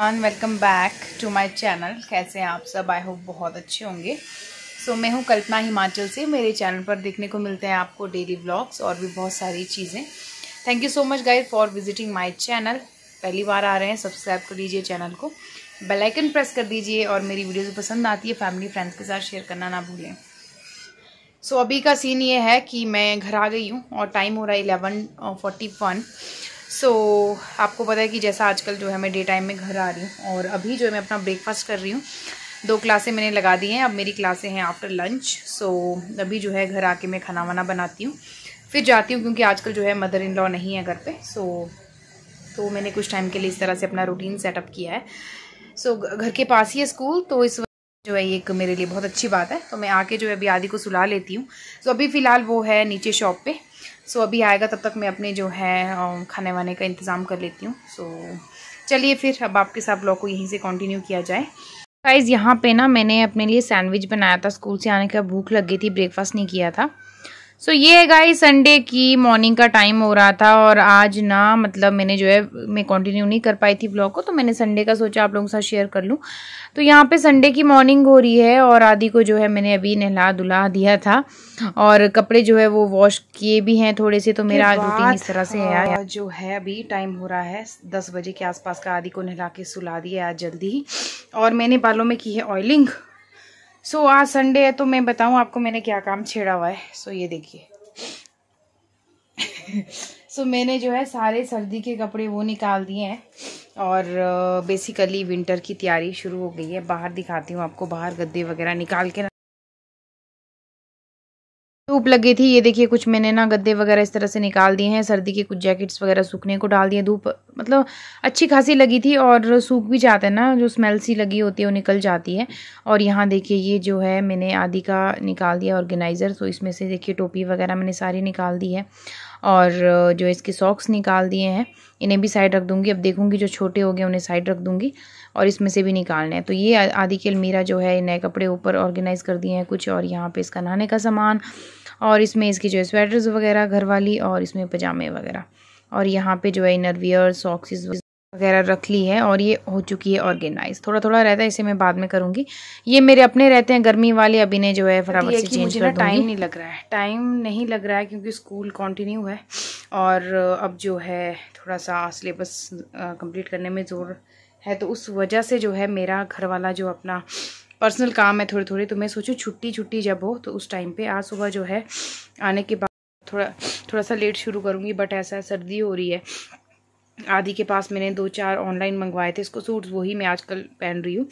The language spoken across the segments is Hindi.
everyone welcome back to my channel कैसे हैं आप सब आई होप बहुत अच्छे होंगे सो so, मैं हूं कल्पना हिमाचल से मेरे चैनल पर देखने को मिलते हैं आपको डेली व्लॉग्स और भी बहुत सारी चीज़ें thank you so much guys for visiting my channel पहली बार आ रहे हैं सब्सक्राइब कर लीजिए चैनल को बेलाइकन प्रेस कर दीजिए और मेरी वीडियोज़ पसंद आती है फैमिली फ्रेंड्स के साथ शेयर करना ना भूलें सो so, अभी का सीन ये है कि मैं घर आ गई हूँ और टाइम हो रहा है eleven forty one so so, आपको पता है कि जैसा आजकल जो है मैं डे टाइम में घर आ रही हूँ और अभी जो है मैं अपना ब्रेकफास्ट कर रही हूँ दो क्लासें मैंने लगा दी हैं अब मेरी क्लासें हैं आफ्टर लंच सो अभी जो है घर आके मैं खाना वाना बनाती हूँ फिर जाती हूँ क्योंकि आजकल जो है मदर इन लॉ नहीं है घर पे सो so, तो मैंने कुछ टाइम के लिए इस तरह से अपना रूटीन सेटअप किया है सो so, घर के पास ही है स्कूल तो इस जो है ये एक मेरे लिए बहुत अच्छी बात है तो मैं आके जो है अभी आदि को सुला लेती हूँ सो so, अभी फ़िलहाल वो है नीचे शॉप पर सो so, अभी आएगा तब तक मैं अपने जो है खाने वाने का इंतज़ाम कर लेती हूँ सो so, चलिए फिर अब आपके साथ ब्लॉग को यहीं से कंटिन्यू किया जाए गाइज़ यहाँ पे ना मैंने अपने लिए सैंडविच बनाया था स्कूल से आने का भूख लग गई थी ब्रेकफास्ट नहीं किया था सो so, ये है गाइस संडे की मॉर्निंग का टाइम हो रहा था और आज ना मतलब मैंने जो है मैं कंटिन्यू नहीं कर पाई थी ब्लॉग को तो मैंने संडे का सोचा आप लोगों के साथ शेयर कर लूँ तो यहाँ पे संडे की मॉर्निंग हो रही है और आदि को जो है मैंने अभी नहला दुला दिया था और कपड़े जो है वो वॉश किए भी हैं थोड़े से तो मेरा आज रूटीन इस तरह से है हाँ, जो है अभी टाइम हो रहा है दस बजे के आसपास का आदि को नहला के सुला दिया आज जल्दी ही और मैंने बालों में की है ऑयलिंग सो so, आज संडे है तो मैं बताऊं आपको मैंने क्या काम छेड़ा हुआ है सो so, ये देखिए सो so, मैंने जो है सारे सर्दी के कपड़े वो निकाल दिए हैं और बेसिकली uh, विंटर की तैयारी शुरू हो गई है बाहर दिखाती हूँ आपको बाहर गद्दे वगैरह निकाल के धूप लगी थी ये देखिए कुछ मैंने ना गद्दे वगैरह इस तरह से निकाल दिए हैं सर्दी के कुछ जैकेट्स वगैरह सूखने को डाल दिए धूप मतलब अच्छी खासी लगी थी और सूख भी जाते हैं ना जो स्मेल सी लगी होती है वो निकल जाती है और यहाँ देखिए ये जो है मैंने आदि का निकाल दिया ऑर्गेनाइज़र तो इसमें से देखिए टोपी वगैरह मैंने सारी निकाल दी है और जो इसके सॉक्स निकाल दिए हैं इन्हें भी साइड रख दूँगी अब देखूँगी जो छोटे हो गए उन्हें साइड रख दूँगी और इसमें से भी निकालने हैं तो ये आदि की अलमीरा जो है नए कपड़े ऊपर ऑर्गेनाइज़ कर दिए हैं कुछ और यहाँ पे इसका नहाने का सामान और इसमें इसकी जो है स्वेटर्स वगैरह घर वाली और इसमें पजामे वगैरह और यहाँ पे जो है इनर वियर वगैरह रख ली है और ये हो चुकी है ऑर्गेनाइज थोड़ा थोड़ा रहता है इसे मैं बाद में करूँगी ये मेरे अपने रहते हैं गर्मी वाले अभी ने जो है फटाफट से चेंज कर टाइम नहीं लग रहा है टाइम नहीं लग रहा है क्योंकि स्कूल कंटिन्यू है और अब जो है थोड़ा सा सिलेबस कंप्लीट करने में ज़ोर है तो उस वजह से जो है मेरा घर वाला जो अपना पर्सनल काम है थोड़े थोड़े तो मैं सोचूँ छुट्टी छुट्टी जब हो तो उस टाइम पे आज सुबह जो है आने के बाद थोड़ा थोड़ा सा लेट शुरू करूँगी बट ऐसा सर्दी हो रही है आदि के पास मैंने दो चार ऑनलाइन मंगवाए थे इसको सूट्स वही मैं आजकल पहन रही हूँ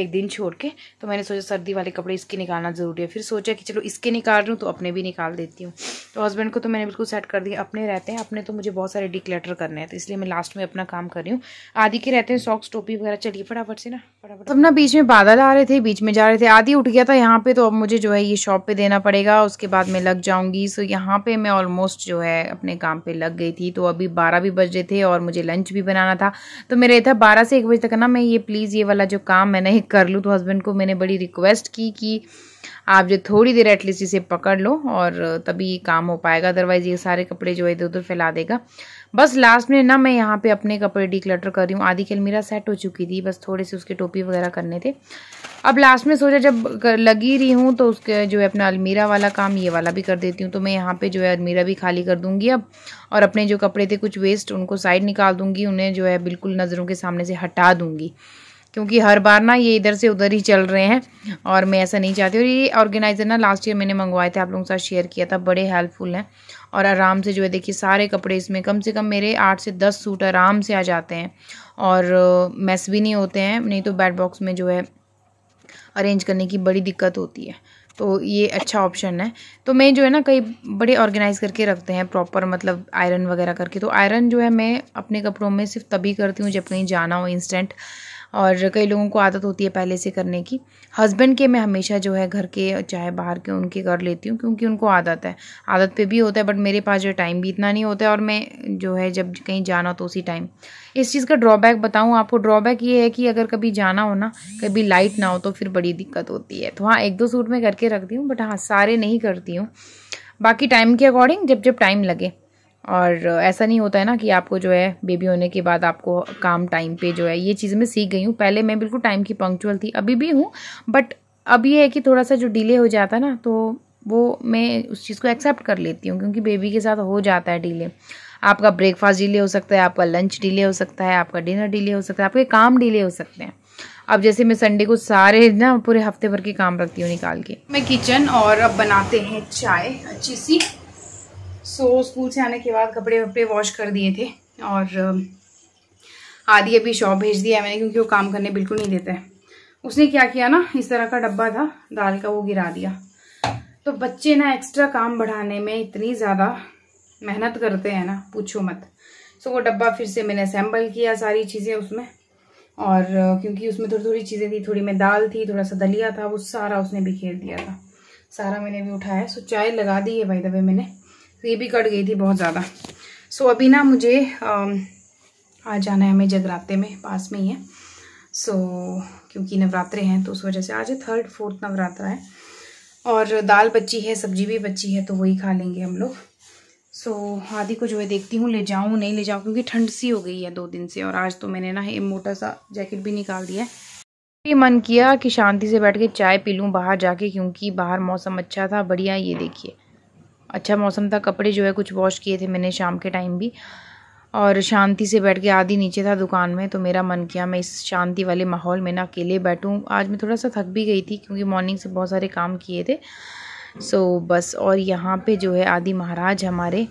एक दिन छोड़ के तो मैंने सोचा सर्दी वाले कपड़े इसके निकालना ज़रूरी है फिर सोचा कि चलो इसके निकाल रही हूँ तो अपने भी निकाल देती हूँ तो हस्बैंड को तो मैंने बिल्कुल सेट कर दिया अपने रहते हैं अपने तो मुझे बहुत सारे डिक्लेटर करने हैं तो इसलिए मैं लास्ट में अपना काम कर रही हूँ आदि के रहते हैं सॉक्स टोपी वगैरह चलिए फटाफट से ना फटाफट सब ना बीच में बादल आ रहे थे बीच में जा रहे थे आदि उठ गया था यहाँ पर तो अब मुझे जो है ये शॉप पर देना पड़ेगा उसके बाद मैं लग जाऊँगी सो यहाँ पर मैं ऑलमोस्ट जो है अपने काम पर लग गई थी तो अभी बारह भी बज रहे थे और मुझे लंच भी बनाना था तो मेरे था बारह से एक बजे तक ना मैं ये प्लीज़ ये वाला जो काम मैंने कर लूँ तो हस्बैंड को मैंने बड़ी रिक्वेस्ट की कि आप जो थोड़ी देर एटलीस्ट इसे पकड़ लो और तभी ये काम हो पाएगा अदरवाइज़ ये सारे कपड़े जो है इधर उधर फैला देगा बस लास्ट में ना मैं यहाँ पे अपने कपड़े डिक्लटर कर रही हूँ आधी कल मेरा सेट हो चुकी थी बस थोड़े से उसके टोपी वगैरह करने थे अब लास्ट में सोचा जब लगी रही हूँ तो उसके जो है अपना अलमीरा वाला काम ये वाला भी कर देती हूँ तो मैं यहाँ पे जो है अलमीरा भी खाली कर दूँगी अब और अपने जो कपड़े थे कुछ वेस्ट उनको साइड निकाल दूँगी उन्हें जो है बिल्कुल नज़रों के सामने से हटा दूँगी क्योंकि हर बार ना ये इधर से उधर ही चल रहे हैं और मैं ऐसा नहीं चाहती और ये ऑर्गेनाइज़र ना लास्ट ईयर मैंने मंगवाए थे आप लोगों के साथ शेयर किया था बड़े हेल्पफुल हैं और आराम से जो है देखिए सारे कपड़े इसमें कम से कम मेरे आठ से दस सूट आराम से आ जाते हैं और मैस भी नहीं होते हैं नहीं तो बैट बॉक्स में जो है अरेंज करने की बड़ी दिक्कत होती है तो ये अच्छा ऑप्शन है तो मैं जो है ना कई बड़े ऑर्गेनाइज़ करके रखते हैं प्रॉपर मतलब आयरन वगैरह करके तो आयरन जो है मैं अपने कपड़ों में सिर्फ तभी करती हूँ जब कहीं जाना हो इंस्टेंट और कई लोगों को आदत होती है पहले से करने की हस्बैंड के मैं हमेशा जो है घर के चाहे बाहर के उनके कर लेती हूँ क्योंकि उनको आदत है आदत पे भी होता है बट मेरे पास जो टाइम भी इतना नहीं होता है और मैं जो है जब कहीं जाना तो उसी टाइम इस चीज़ का ड्रॉबैक बताऊँ आपको ड्रॉबैक ये है कि अगर कभी जाना हो ना कभी लाइट ना हो तो फिर बड़ी दिक्कत होती है तो हाँ एक दो सूट में करके रखती हूँ बट हाँ सारे नहीं करती हूँ बाकी टाइम के अकॉर्डिंग जब जब टाइम लगे और ऐसा नहीं होता है ना कि आपको जो है बेबी होने के बाद आपको काम टाइम पे जो है ये चीज़ मैं सीख गई हूँ पहले मैं बिल्कुल टाइम की पंक्चुअल थी अभी भी हूँ बट अब ये है कि थोड़ा सा जो डिले हो जाता है ना तो वो मैं उस चीज़ को एक्सेप्ट कर लेती हूँ क्योंकि बेबी के साथ हो जाता है डिले आपका ब्रेकफास्ट डिले हो सकता है आपका लंच डिले हो सकता है आपका डिनर डिले हो सकता है आपके काम डिले हो सकते हैं अब जैसे मैं संडे को सारे ना पूरे हफ्ते भर के काम रखती हूँ निकाल के मैं किचन और अब बनाते हैं चाय अच्छी सी सो so, स्कूल से आने के बाद कपड़े वपड़े वॉश कर दिए थे और आदि अभी शॉप भेज दिया है मैंने क्योंकि वो काम करने बिल्कुल नहीं देता है उसने क्या किया ना इस तरह का डब्बा था दाल का वो गिरा दिया तो बच्चे ना एक्स्ट्रा काम बढ़ाने में इतनी ज़्यादा मेहनत करते हैं ना पूछो मत सो so, वो डब्बा फिर से मैंने असेंबल किया सारी चीज़ें उसमें और क्योंकि उसमें थोड़ी थोड़ी चीज़ें थी थोड़ी में दाल थी थोड़ा सा दलिया था वो सारा उसने बिखेर दिया था सारा मैंने भी उठाया सो चाय लगा दी है भाई दबे मैंने तो ये भी कट गई थी बहुत ज़्यादा सो अभी ना मुझे आ जाना है हमें जगराते में पास में ही है सो क्योंकि नवरात्रे हैं तो उस वजह से आज है थर्ड फोर्थ नवरात्रा है और दाल बची है सब्जी भी बची है तो वही खा लेंगे हम लोग सो so, आदि को जो है देखती हूँ ले जाऊँ नहीं ले जाऊँ क्योंकि ठंड सी हो गई है दो दिन से और आज तो मैंने ना ये मोटा सा जैकेट भी निकाल दिया है ये मन किया कि शांति से बैठ के चाय पी लूँ बाहर जाके क्योंकि बाहर मौसम अच्छा था बढ़िया ये देखिए अच्छा मौसम था कपड़े जो है कुछ वॉश किए थे मैंने शाम के टाइम भी और शांति से बैठ के आधी नीचे था दुकान में तो मेरा मन किया मैं इस शांति वाले माहौल में ना अकेले बैठूँ आज मैं थोड़ा सा थक भी गई थी क्योंकि मॉर्निंग से बहुत सारे काम किए थे सो so, बस और यहाँ पे जो है आदि महाराज हमारे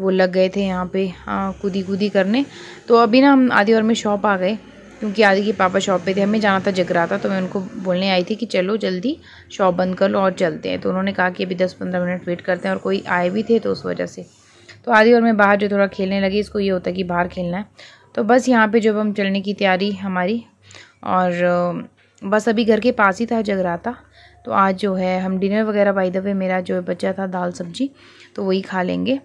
वो लग गए थे यहाँ पे हाँ, कूदी कूदी करने तो अभी ना हम आदि और में शॉप आ गए क्योंकि आदि के पापा शॉप पे थे हमें जाना था जगराता तो मैं उनको बोलने आई थी कि चलो जल्दी शॉप बंद कर लो और चलते हैं तो उन्होंने कहा कि अभी दस पंद्रह मिनट वेट करते हैं और कोई आए भी थे तो उस वजह से तो आदि और मैं बाहर जो थोड़ा खेलने लगी इसको ये होता है कि बाहर खेलना है तो बस यहाँ पर जब हम चलने की तैयारी हमारी और बस अभी घर के पास ही था जगराता तो आज जो है हम डिनर वगैरह बाई दफे मेरा जो बच्चा था दाल सब्जी तो वही खा लेंगे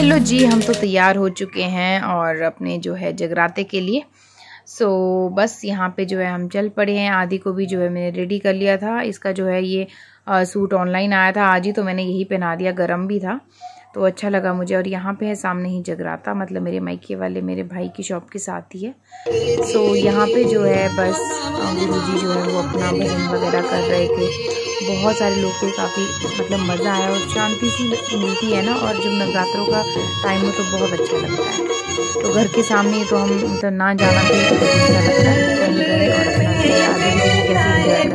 हेलो जी हम तो तैयार हो चुके हैं और अपने जो है जगराते के लिए सो so, बस यहाँ पे जो है हम चल पड़े हैं आदि को भी जो है मैंने रेडी कर लिया था इसका जो है ये आ, सूट ऑनलाइन आया था आज ही तो मैंने यही पहना दिया गर्म भी था तो अच्छा लगा मुझे और यहाँ पे है सामने ही जगराता मतलब मेरे मायके वाले मेरे भाई की शॉप के साथ ही है सो so, यहाँ पे जो है बस गुरु जी जो है वो अपना भजन वगैरह कर रहे थे बहुत सारे लोग को काफ़ी मतलब मज़ा आया और शांति सी मिलती है ना और जब नवरात्रों का टाइम हो तो बहुत अच्छा लगता है तो घर के सामने तो हम मतलब ना जाना भी तो अच्छा लगता है तो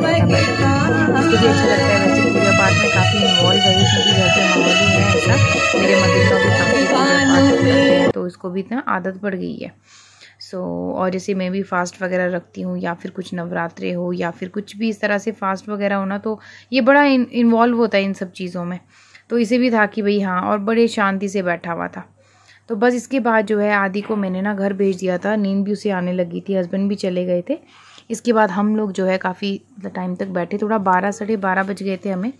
हम और अपना उसको भी अच्छा लगता है वैसे पूजा पाठ में काफ़ी इन्वॉल्व है क्योंकि घर के माहौल ही है ऐसा मेरे मंदिर का भी काफ़ी तो उसको भी इतना आदत पड़ गई है सो so, और जैसे मैं भी फास्ट वगैरह रखती हूँ या फिर कुछ नवरात्रे हो या फिर कुछ भी इस तरह से फास्ट वगैरह होना तो ये बड़ा इन्वॉल्व होता है इन सब चीज़ों में तो इसे भी था कि भाई हाँ और बड़े शांति से बैठा हुआ था तो बस इसके बाद जो है आदि को मैंने ना घर भेज दिया था नींद भी उसे आने लगी थी हस्बैंड भी चले गए थे इसके बाद हम लोग जो है काफ़ी टाइम मतलब तक बैठे थोड़ा बारह साढ़े बारह बज गए थे हमें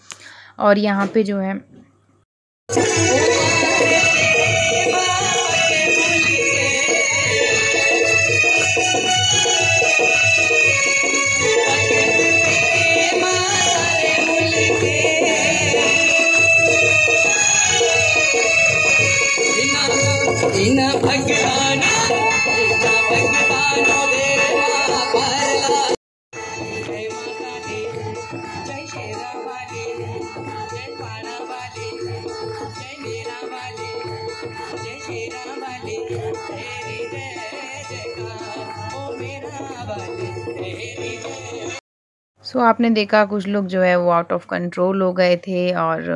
और यहाँ पे जो है सो so, आपने देखा कुछ लोग जो है वो आउट ऑफ कंट्रोल हो गए थे और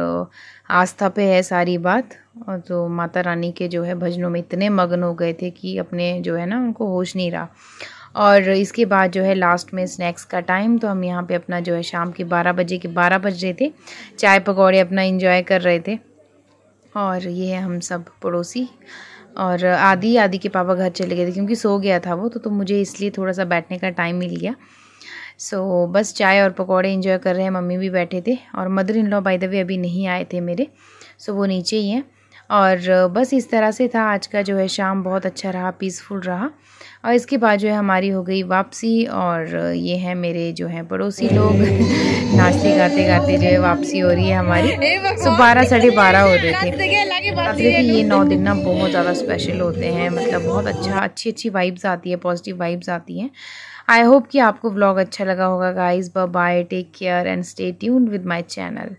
आस्था पे है सारी बात और तो माता रानी के जो है भजनों में इतने मगन हो गए थे कि अपने जो है ना उनको होश नहीं रहा और इसके बाद जो है लास्ट में स्नैक्स का टाइम तो हम यहाँ पे अपना जो है शाम के बारह बजे के बारह बज रहे थे चाय पकौड़े अपना इंजॉय कर रहे थे और ये है हम सब पड़ोसी और आदि आदि के पापा घर चले गए थे क्योंकि सो गया था वो तो, तो मुझे इसलिए थोड़ा सा बैठने का टाइम मिल गया सो so, बस चाय और पकौड़े इन्जॉय कर रहे हैं मम्मी भी बैठे थे और mother in law by the way अभी नहीं आए थे मेरे सो so, वो नीचे ही हैं और बस इस तरह से था आज का जो है शाम बहुत अच्छा रहा पीसफुल रहा और इसके बाद जो है हमारी हो गई वापसी और ये हैं मेरे जो हैं पड़ोसी लोग नाचते गाते गाते जो है वापसी हो रही है हमारी सो बारह साढ़े बारह हो रहे थे देखिए ये नौ दिन ना बहुत ज़्यादा स्पेशल होते हैं मतलब बहुत अच्छा अच्छी अच्छी वाइब्स आती है पॉजिटिव वाइब्स आती हैं आई होप कि आपको ब्लॉग अच्छा लगा होगा guys bye take care and stay tuned with my channel